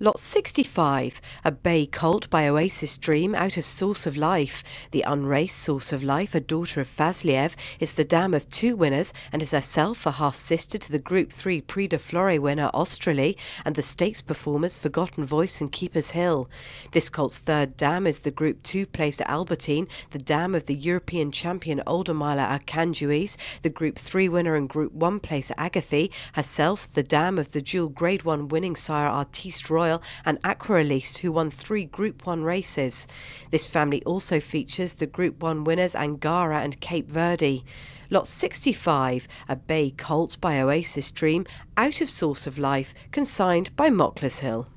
Lot 65, a bay colt by Oasis Dream out of Source of Life. The unraced Source of Life, a daughter of Fazliev, is the dam of two winners and is herself a half sister to the Group 3 Prix de Flore winner Australie and the stakes performers Forgotten Voice and Keeper's Hill. This colt's third dam is the Group 2 placed Albertine, the dam of the European champion Aldermiler Arcanduis, the Group 3 winner and Group 1 placed Agathy, herself the dam of the dual Grade 1 winning sire Artiste Royal. Doyle and Elise, who won three Group 1 races. This family also features the Group 1 winners Angara and Cape Verde. Lot 65, a bay colt by Oasis Dream, out of Source of Life, consigned by Mocklers Hill.